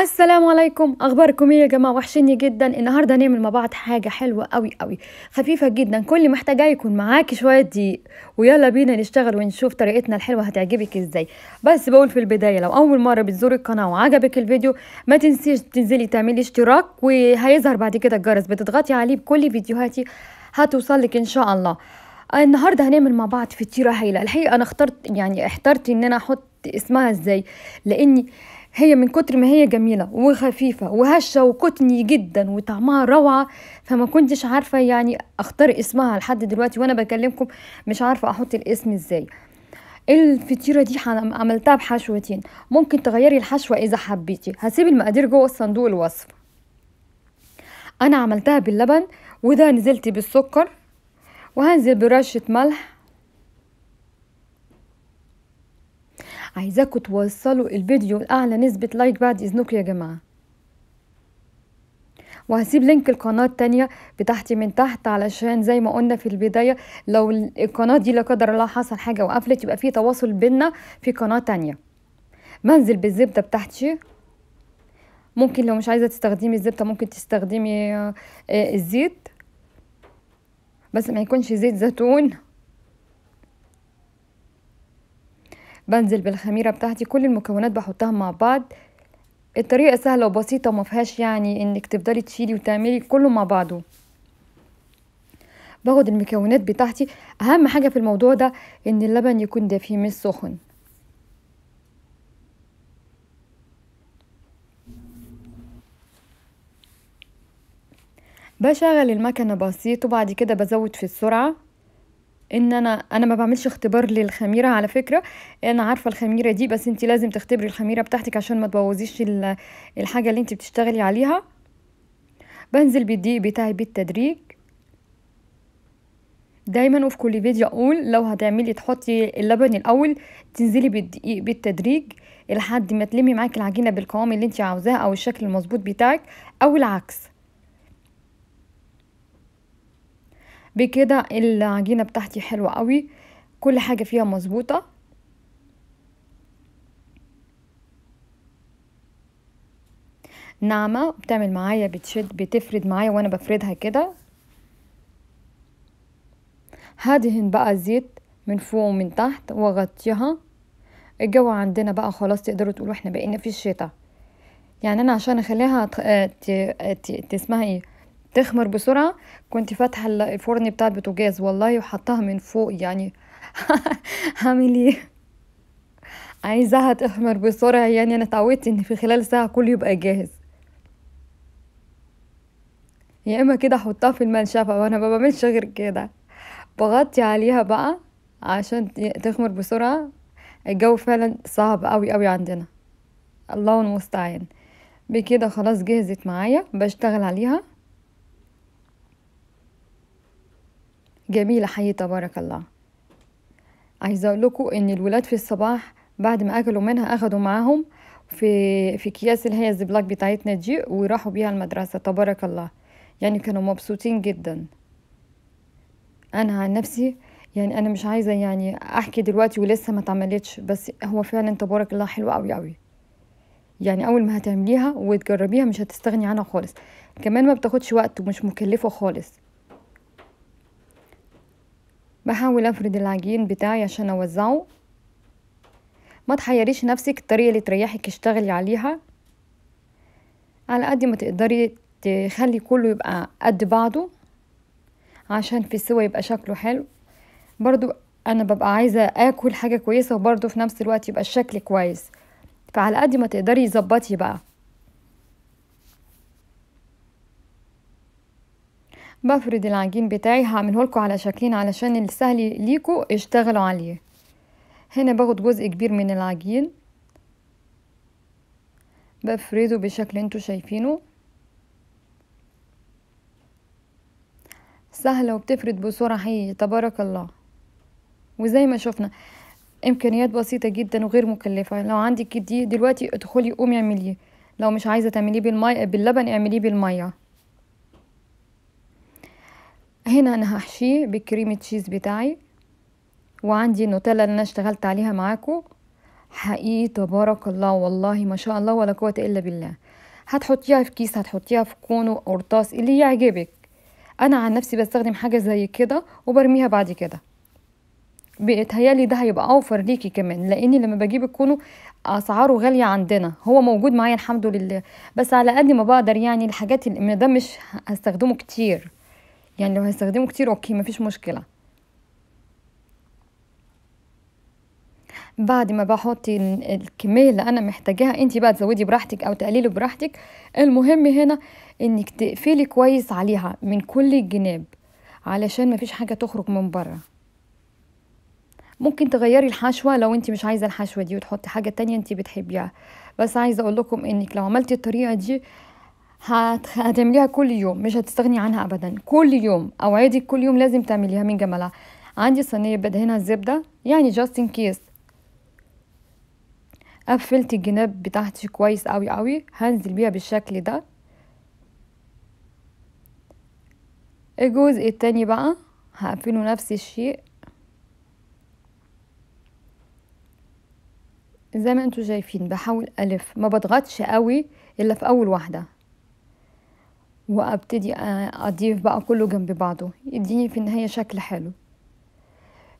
السلام عليكم اخباركم ايه يا جماعه وحشني جدا النهارده هنعمل مع بعض حاجه حلوه قوي قوي خفيفه جدا كل اللي محتاجاه يكون معاكي شويه دقيق ويلا بينا نشتغل ونشوف طريقتنا الحلوه هتعجبك ازاي بس بقول في البدايه لو اول مره بتزوري القناه وعجبك الفيديو ما تنسيش تنزلي تعملي اشتراك وهيظهر بعد كده الجرس بتضغطي عليه بكل فيديوهاتي هتوصلك ان شاء الله النهارده هنعمل مع بعض فطيره هايله الحقيقه انا اخترت يعني احترت ان انا احط اسمها ازاي لاني هي من كتر ما هي جميلة وخفيفة وهشة وكتني جدا وطعمها روعة فما كنتش عارفة يعني اختار اسمها لحد دلوقتي وانا بكلمكم مش عارفة احط الاسم ازاي الفطيره دي عملتها بحشوتين ممكن تغيري الحشوه اذا حبيتي هسيب المقادير جوه الصندوق الوصف انا عملتها باللبن وده نزلت بالسكر وهنزل برشه ملح عايزاكم توصلوا الفيديو لأعلى نسبة لايك بعد إذنكم يا جماعة وهسيب لينك القناة التانية بتاعتي من تحت علشان زي ما قلنا في البداية لو القناة دي لا قدر الله حصل حاجة وقفلت يبقى في تواصل بينا في قناة تانية بنزل بالزبدة بتاعتي ممكن لو مش عايزة تستخدمي الزبدة ممكن تستخدمي آه، آه، الزيت بس ما يكونش زيت زيتون بنزل بالخميره بتاعتي كل المكونات بحطها مع بعض الطريقه سهله وبسيطه وما فيهاش يعني انك تفضلي تشيلي وتعملي كله مع بعضه باخد المكونات بتاعتي اهم حاجه في الموضوع ده ان اللبن يكون دافي مش سخن بشغل المكنة بسيط وبعد كده بزود في السرعة ان انا انا ما بعملش اختبار للخميره على فكره انا عارفه الخميره دي بس انت لازم تختبري الخميره بتاعتك عشان ما تبوظيش الحاجه اللي انت بتشتغلي عليها بنزل بالدقيق بتاعي بالتدريج دايما وفي كل فيديو اقول لو هتعملي تحطي اللبن الاول تنزلي بالدقيق بالتدريج لحد ما تلمي معاكي العجينه بالقوام اللي انت عاوزاه او الشكل المظبوط بتاعك او العكس بكده العجينة بتاعتي حلوة قوي كل حاجة فيها مظبوطة ناعمة بتعمل معايا بتشد بتفرد معايا وانا بفردها كده هدهن بقى الزيت من فوق ومن تحت واغطيها الجو عندنا بقى خلاص تقدروا تقولوا احنا بقينا في الشتاء يعني انا عشان اخليها تسمها ايه تخمر بسرعة كنت فاتحة الفرن بتاع البوتاجاز والله وحطها من فوق يعني هعمل ايه عايزاها تخمر بسرعة يعني انا اتعودت ان في خلال ساعة كله يبقى جاهز يا اما كده احطها في المنشفة وانا ما بعملش غير كده بغطي عليها بقى عشان تخمر بسرعة الجو فعلا صعب قوي قوي عندنا الله المستعان بكده خلاص جهزت معايا بشتغل عليها جميلة حقيقي تبارك الله عايزة اقول لكم ان الولاد في الصباح بعد ما اكلوا منها اخدوا معاهم في في اكياس اللي هي الزبلاك بتاعتنا دي وراحوا بيها المدرسة تبارك الله يعني كانوا مبسوطين جدا انا عن نفسي يعني انا مش عايزه يعني احكي دلوقتي ولسه ما تعملتش بس هو فعلا تبارك الله حلو قوي قوي يعني اول ما هتعمليها وتجربيها مش هتستغني عنها خالص كمان ما بتاخدش وقت ومش مكلفه خالص بحاول أفرد العجين بتاعي عشان أوزعه ما تحيريش نفسك الطريقة اللي تريحك اشتغلي عليها على قد ما تقدري تخلي كله يبقى قد بعضه عشان في السوا يبقى شكله حلو برضو انا ببقى عايزه اكل حاجه كويسه وبرضو في نفس الوقت يبقى الشكل كويس فعلى قد ما تقدري ظبطي بقى بفرد العجين بتاعي هعمله لكم على شكلين علشان السهل ليكوا اشتغلوا عليه هنا باخد جزء كبير من العجين بفرده بالشكل انتوا شايفينه سهلة وبتفرد بسرعة حقيقي تبارك الله وزي ما شفنا امكانيات بسيطة جدا وغير مكلفة لو عندك دي دلوقتي ادخلي قومي اعمليه لو مش عايزة تعمليه بالماء باللبن اعمليه بالمية هنا أنا هحشيه بكريم تشيز بتاعي وعندي النوتيلا اللي أنا اشتغلت عليها معاكم حقيقي تبارك الله والله ما شاء الله ولا قوة إلا بالله هتحطيها في كيس هتحطيها في كونو قرطاس اللي يعجبك أنا عن نفسي بستخدم حاجة زي كده وبرميها بعد كده بيتهيالي ده هيبقى اوفر ليكي كمان لاني لما بجيب الكونو اسعاره غاليه عندنا هو موجود معايا الحمد لله بس على قد ما بقدر يعني الحاجات اللي ده مش هستخدمه كتير يعني لو هيستخدمه كتير اوكي مفيش مشكله بعد ما بحط الكميه اللي انا محتاجاها انت بقى تزودي براحتك او تقللي براحتك المهم هنا انك تقفلي كويس عليها من كل الجناب علشان مفيش حاجه تخرج من بره ممكن تغيري الحشوه لو انت مش عايزه الحشوه دي وتحطي حاجه تانية انت بتحبيها بس عايزه اقول لكم انك لو عملتي الطريقه دي هتعمليها كل يوم مش هتستغني عنها ابدا كل يوم اوعدك كل يوم لازم تعمليها من جمالها عندي صينيه بدهنها الزبده يعني جاست ان كيس قفلت الجناب بتاعتي كويس قوي قوي هنزل بيها بالشكل ده الجزء التاني بقى هقفله نفس الشيء زي ما انتوا شايفين بحاول الف ما بضغطش قوي الا في اول واحده وابتدي آه، اضيف بقى كله جنب بعضه يديني في النهاية شكل حلو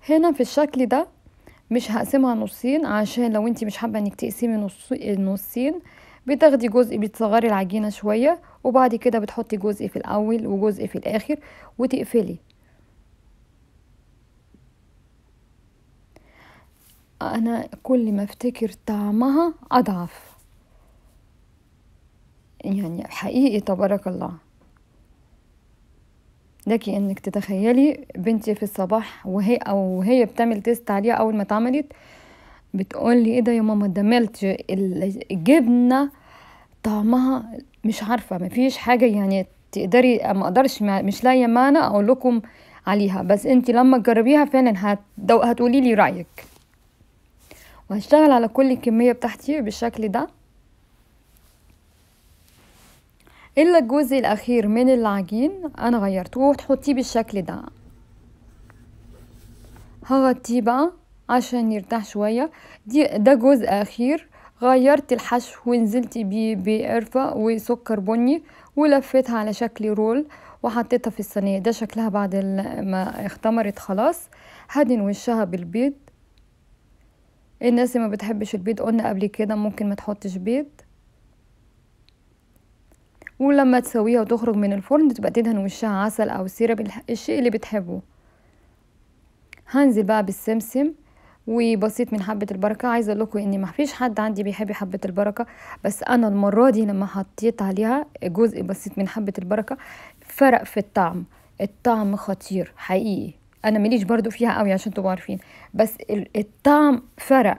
هنا في الشكل ده مش هقسمها نصين عشان لو انت مش حابة انك تقسمي نص نصين بتاخدي جزء بتصغري العجينة شوية وبعد كده بتحطي جزء في الاول وجزء في الاخر وتقفلي انا كل ما افتكر طعمها اضعف يعني حقيقي تبارك الله لكي انك تتخيلي بنتي في الصباح وهي او هي بتعمل تيست عليها اول ما اتعملت بتقول لي ايه ده يا ماما دملت الجبنه طعمها مش عارفه مفيش حاجه يعني تقدري ما اقدرش مش لاقيه معنى اقول لكم عليها بس انت لما تجربيها فعلا هتقولي لي رايك وهشتغل على كل الكميه بتاعتي بالشكل ده الا الجزء الاخير من العجين انا غيرته وتحطيه بالشكل ده هغطيه بقى عشان يرتاح شوية دي ده جزء اخير غيرت الحشو ونزلت بيه بقرفة وسكر بني ولفتها على شكل رول وحطيتها في الصينية ده شكلها بعد ما اختمرت خلاص هدن وشها بالبيض الناس اللي ما بتحبش البيض قلنا قبل كده ممكن ما تحطش بيض ولما تسويها وتخرج من الفرن تبقى تدهن وشها عسل او سيرب الشيء اللي بتحبه هنزل بقى بالسمسم وبسيط من حبة البركة عايزة اقول لكم ما مفيش حد عندي بيحب حبة البركة بس انا المرة دي لما حطيت عليها جزء بسيط من حبة البركة فرق في الطعم الطعم خطير حقيقي انا ماليش برضو فيها قوي عشان تبقوا عارفين بس الطعم فرق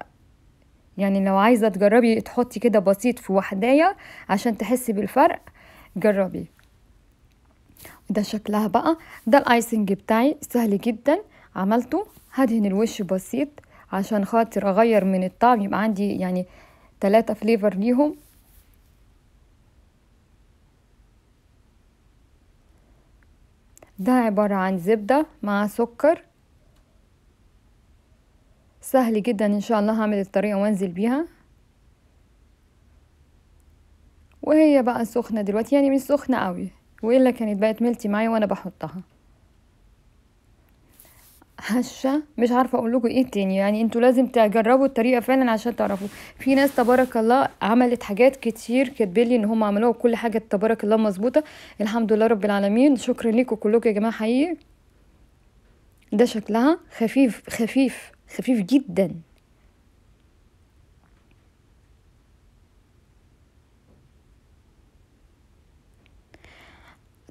يعني لو عايزة تجربي تحطي كده بسيط في وحداية عشان تحسي بالفرق جربي ده شكلها بقى ده الايسنج بتاعي سهل جدا عملته هدهن الوش بسيط عشان خاطر اغير من الطعم يبقى عندي يعني ثلاثة فليفر ليهم ده عبارة عن زبدة مع سكر سهل جدا ان شاء الله هعمل الطريقة وانزل بيها وهي بقى سخنة دلوقتي يعني مش سخنة قوي وإلا كانت بقت ملتي معايا وأنا بحطها هشة مش عارفة أقول لكم إيه تاني يعني أنتوا لازم تجربوا الطريقة فعلا عشان تعرفوا في ناس تبارك الله عملت حاجات كتير لي إن هم عملوها وكل حاجة تبارك الله مظبوطة الحمد لله رب العالمين شكرا لكم كلكم يا جماعة حقيقي ده شكلها خفيف خفيف خفيف جدا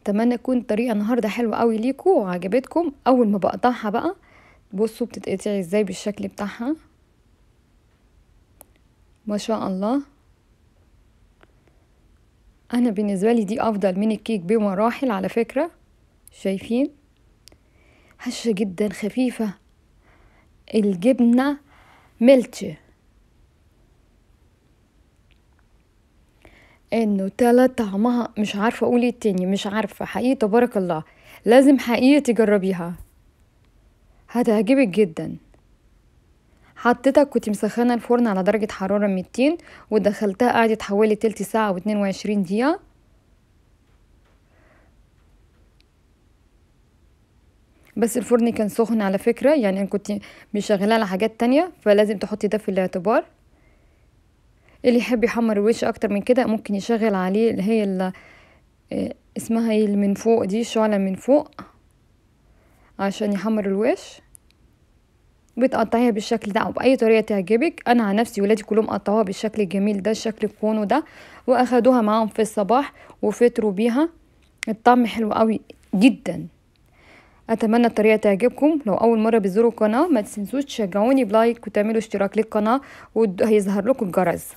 اتمنى تكون الطريقه النهارده حلوه قوي ليكم وعجبتكم اول ما بقطعها بقى بصوا بتتقطع ازاي بالشكل بتاعها ما شاء الله انا بالنسبه لي دي افضل من الكيك بمراحل على فكره شايفين هشه جدا خفيفه الجبنه ملتشه انه تلات طعمها مش عارفة أقول إيه التاني مش عارفة حقيقي تبارك الله لازم حقيقي تجربيها هتعجبك جدا حطيتك كنت مسخنة الفرن على درجة حرارة 200 ودخلتها قعدت حوالي تلت ساعة و 22 دقيقة بس الفرن كان سخن على فكرة يعني أنا كنت مشغلاه على حاجات تانية فلازم تحطي ده في الاعتبار اللي يحب يحمر الوش اكتر من كده ممكن يشغل عليه اللي هي اللي اسمها ايه اللي من فوق دي الشعلة من فوق عشان يحمر الوش بتقطعيها بالشكل ده او باي طريقه تعجبك انا عن نفسي ولادي كلهم قطعوها بالشكل الجميل ده الشكل الكونو ده واخدوها معاهم في الصباح وفطروا بيها الطعم حلو قوي جدا اتمنى الطريقه تعجبكم لو اول مره بتزوروا القناه ما تنسوش تشجعوني بلايك وتعملوا اشتراك للقناه وهيظهر لكم الجرس